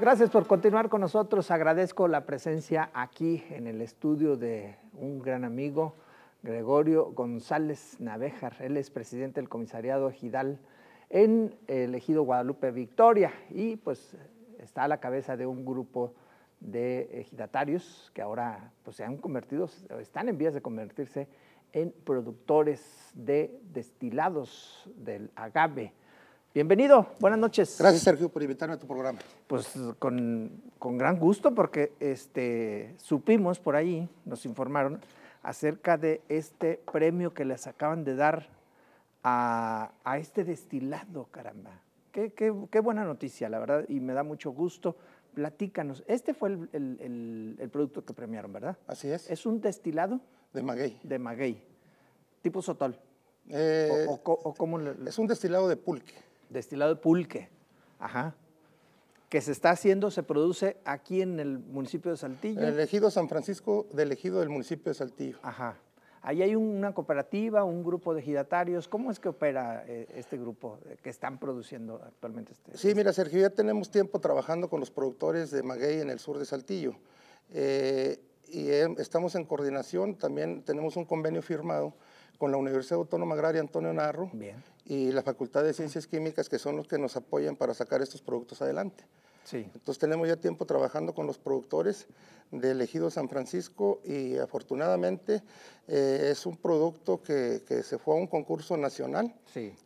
Gracias por continuar con nosotros. Agradezco la presencia aquí en el estudio de un gran amigo, Gregorio González Navejar. Él es presidente del comisariado Ejidal en el ejido Guadalupe Victoria y pues está a la cabeza de un grupo de ejidatarios que ahora pues, se han convertido, están en vías de convertirse en productores de destilados del agave. Bienvenido, buenas noches. Gracias, Sergio, por invitarme a tu programa. Pues con, gran gusto, porque este, supimos por ahí, nos informaron acerca de este premio que les acaban de dar a, este destilado, caramba. Qué, buena noticia, la verdad, y me da mucho gusto. Platícanos, este fue el, producto que premiaron, ¿verdad? Así es. ¿Es un destilado? De maguey. De maguey, tipo sotol. Eh, o, ¿cómo Es un destilado de pulque destilado de pulque, ajá, que se está haciendo, se produce aquí en el municipio de Saltillo. El ejido San Francisco del ejido del municipio de Saltillo. Ajá. Ahí hay una cooperativa, un grupo de ejidatarios. ¿Cómo es que opera eh, este grupo eh, que están produciendo actualmente? Este, sí, este mira, Sergio, ya tenemos tiempo trabajando con los productores de maguey en el sur de Saltillo. Eh, y eh, estamos en coordinación, también tenemos un convenio firmado con la Universidad Autónoma Agraria Antonio Narro y la Facultad de Ciencias Químicas, que son los que nos apoyan para sacar estos productos adelante. Entonces tenemos ya tiempo trabajando con los productores del ejido San Francisco y afortunadamente eh, es un producto que, que, se fue a un concurso nacional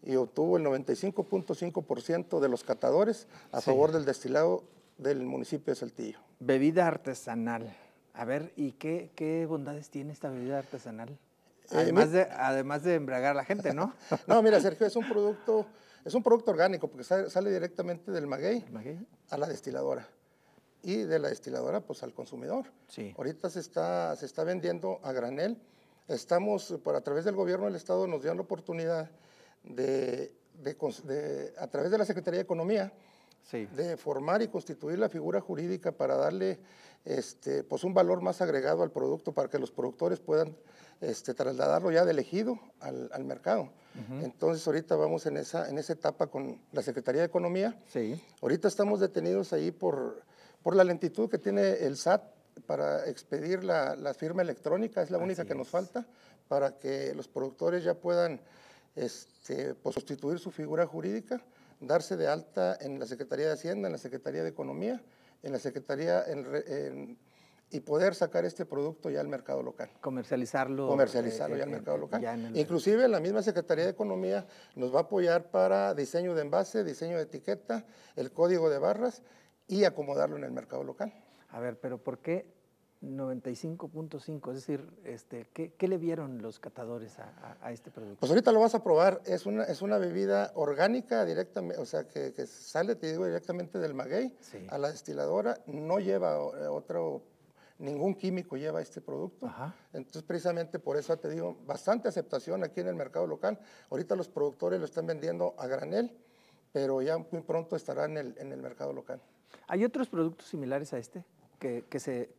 y obtuvo el 95.5% de los catadores a favor del destilado del municipio de Saltillo. Bebida artesanal. A ver, ¿y qué, bondades tiene esta bebida artesanal? Además, de, además de embriagar a la gente, ¿no? no, mira, Sergio, es un producto, es un producto orgánico porque sale, directamente del maguey, a la destiladora y de la destiladora pues al consumidor. Sí. Ahorita se está, se está vendiendo a granel. Estamos, por a través del gobierno del Estado nos dieron la oportunidad de a través de la Secretaría de Economía, de formar y constituir la figura jurídica para darle este, pues un valor más agregado al producto para que los productores puedan este, trasladarlo ya de elegido al, mercado. Entonces ahorita vamos en esa, en esa etapa con la Secretaría de Economía. Sí. Ahorita estamos detenidos ahí por, la lentitud que tiene el SAT para expedir la, firma electrónica, es la única que nos falta, para que los productores ya puedan este, pues, sustituir su figura jurídica darse de alta en la Secretaría de Hacienda, en la Secretaría de Economía, en la Secretaría y poder sacar este producto ya al mercado local. Comercializarlo. Comercializarlo ya eh, al eh, mercado local. Inclusive la misma Secretaría de Economía nos va a apoyar para diseño de envase, diseño de etiqueta, el código de barras y acomodarlo en el mercado local. A ver, pero ¿por qué 95.5, es decir, este, ¿qué, le vieron los catadores a, este producto? Pues ahorita lo vas a probar, es una, es una bebida orgánica directamente, o sea, que, sale, te digo, directamente del maguey a la destiladora, no lleva eh, otro, ningún químico lleva este producto. Entonces, precisamente por eso ha tenido bastante aceptación aquí en el mercado local. Ahorita los productores lo están vendiendo a granel, pero ya muy pronto estará en el, en el mercado local. ¿Hay otros productos similares a este? que, se,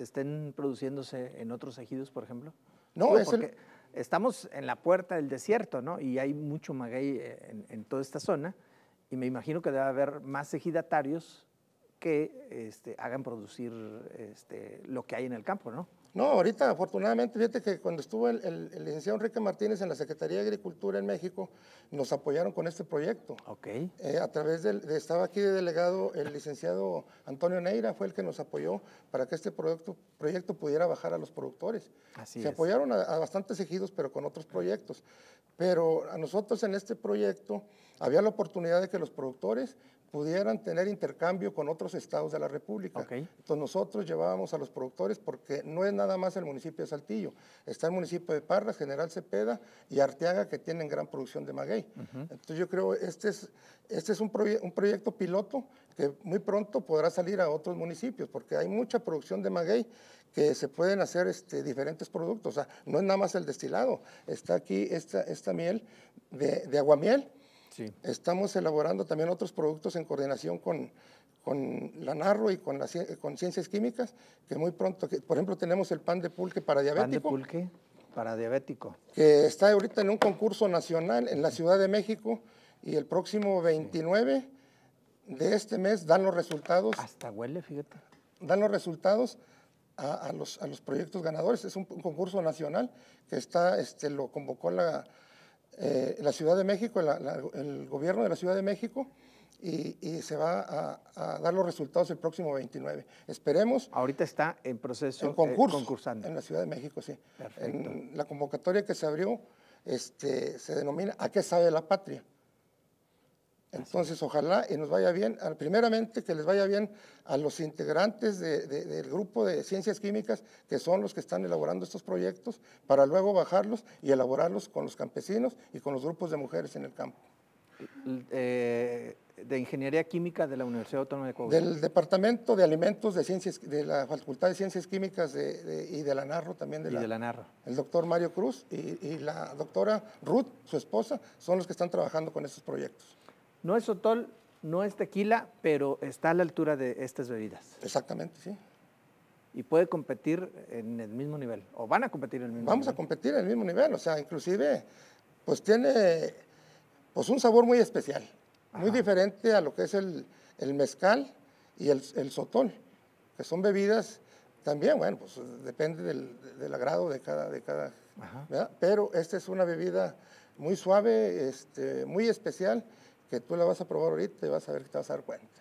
estén produciéndose en otros ejidos, por ejemplo? No, porque estamos en la puerta del desierto, ¿no? Y hay mucho maguey eh, en, toda esta zona, y me imagino que debe haber más ejidatarios que este, hagan producir este, lo que hay en el campo, ¿no? No, ahorita afortunadamente, fíjate que cuando estuvo el, licenciado Enrique Martínez en la Secretaría de Agricultura en México, nos apoyaron con este proyecto. Ok. Eh, a través de, estaba aquí de delegado el licenciado Antonio Neira, fue el que nos apoyó para que este proyecto, proyecto pudiera bajar a los productores. Así Se apoyaron a, a bastantes ejidos, pero con otros proyectos. Pero a nosotros en este proyecto había la oportunidad de que los productores pudieran tener intercambio con otros estados de la República. Entonces nosotros llevábamos a los productores porque no es nada más el municipio de Saltillo, está el municipio de Parras, General Cepeda y Arteaga que tienen gran producción de maguey. Entonces yo creo este es este es un, un proyecto piloto que muy pronto podrá salir a otros municipios porque hay mucha producción de maguey que se pueden hacer este, diferentes productos. O sea, no es nada más el destilado. Está aquí esta, esta miel de, de aguamiel Estamos elaborando también otros productos en coordinación con, con la Narro y con, con Ciencias Químicas, que muy pronto, por ejemplo, tenemos el pan de pulque para diabético. ¿Pan de pulque para diabético? Que está ahorita en un concurso nacional en la Ciudad de México y el próximo 29 de este mes dan los resultados. Hasta huele, fíjate. Dan los resultados a, los, a los proyectos ganadores. Es un, concurso nacional que está, este, lo convocó la eh, la Ciudad de México, el gobierno de la Ciudad de México, y, se va a, dar los resultados el próximo 29. Esperemos. Ahorita está en proceso en eh, concurso, En la Ciudad de México, sí. En la convocatoria que se abrió este, se denomina ¿A qué sabe la patria? Entonces, ojalá y nos vaya bien, ah, primeramente que les vaya bien a los integrantes del grupo de ciencias químicas, que son los que están elaborando estos proyectos, para luego bajarlos y elaborarlos con los campesinos y con los grupos de mujeres en el campo. Eh, de Ingeniería Química de la Universidad Autónoma de Coahuila. Del Departamento de Alimentos de Ciencias, de la Facultad de Ciencias Químicas y de la NARRO también. De y de la NARRO. El doctor Mario Cruz y la doctora Ruth, su esposa, son los que están trabajando con estos proyectos. No es sotol, no es tequila, pero está a la altura de estas bebidas. Exactamente, sí. Y puede competir en el mismo nivel, o van a competir en el mismo Vamos a competir en el mismo nivel, o sea, inclusive, pues tiene pues un sabor muy especial, muy diferente a lo que es el, mezcal y el, sotol, que son bebidas también, bueno, pues depende del, agrado de cada, de cada pero esta es una bebida muy suave, este, muy especial, que tú la vas a probar ahorita y vas a ver que te vas a dar cuenta.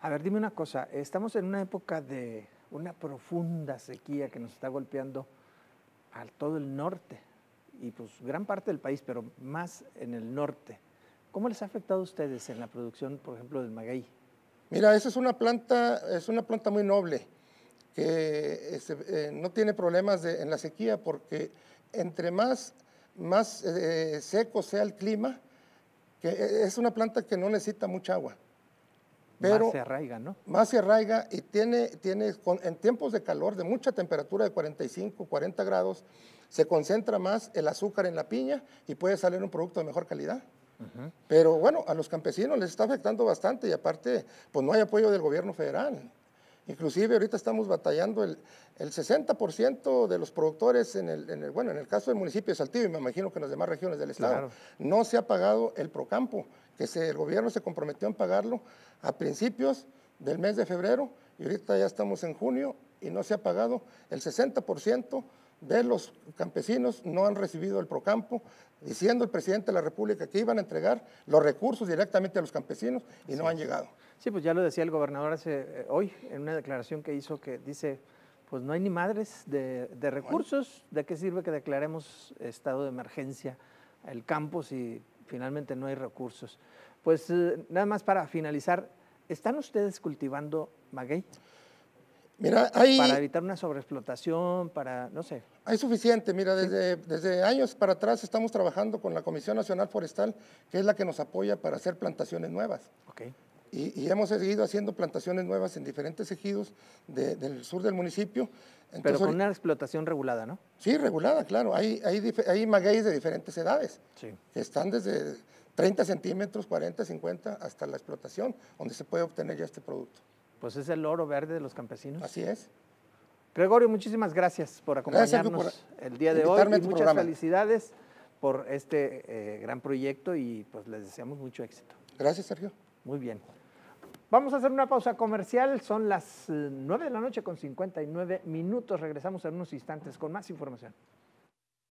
A ver, dime una cosa, estamos en una época de una profunda sequía que nos está golpeando a todo el norte y pues gran parte del país, pero más en el norte. ¿Cómo les ha afectado a ustedes en la producción, por ejemplo, del magallí? Mira, esa es una planta, es una planta muy noble que este, eh, no tiene problemas en la sequía porque entre más, más eh, seco sea el clima, que e, es una planta que no necesita mucha agua. Pero más se arraiga, ¿no? Más se arraiga y tiene, tiene en tiempos de calor, de mucha temperatura de 45, 40 grados, se concentra más el azúcar en la piña y puede salir un producto de mejor calidad. Pero bueno, a los campesinos les está afectando bastante y aparte, pues no hay apoyo del gobierno federal. Inclusive ahorita estamos batallando el, 60% de los productores en el, en el, bueno, en el caso del municipio de Saltillo y me imagino que en las demás regiones del estado, no se ha pagado el Procampo, que el gobierno se comprometió en pagarlo a principios del mes de febrero y ahorita ya estamos en junio y no se ha pagado el 60% de los campesinos no han recibido el Procampo, diciendo el presidente de la República que iban a entregar los recursos directamente a los campesinos y no han llegado. Sí, pues ya lo decía el gobernador hace eh, hoy en una declaración que hizo que dice, pues no hay ni madres de, recursos, ¿de qué sirve que declaremos estado de emergencia el campo si finalmente no hay recursos? Pues eh, nada más para finalizar, ¿están ustedes cultivando maguey? Mira, hay, para evitar una sobreexplotación, para, no sé. Hay suficiente, mira, desde, desde años para atrás estamos trabajando con la Comisión Nacional Forestal, que es la que nos apoya para hacer plantaciones nuevas. Okay. Y, hemos seguido haciendo plantaciones nuevas en diferentes ejidos del sur del municipio. Pero con una explotación regulada, ¿no? Sí, regulada, claro. Hay, hay, hay magueyes de diferentes edades, sí. están desde 30 centímetros, 40, 50, hasta la explotación, donde se puede obtener ya este producto. Pues es el oro verde de los campesinos. Así es. Gregorio, muchísimas gracias por acompañarnos el día de hoy. Este muchas felicidades por este eh, gran proyecto y pues les deseamos mucho éxito. Gracias, Sergio. Muy bien. Vamos a hacer una pausa comercial. Son las 9 eh, de la noche con 59 minutos. Regresamos en unos instantes con más información.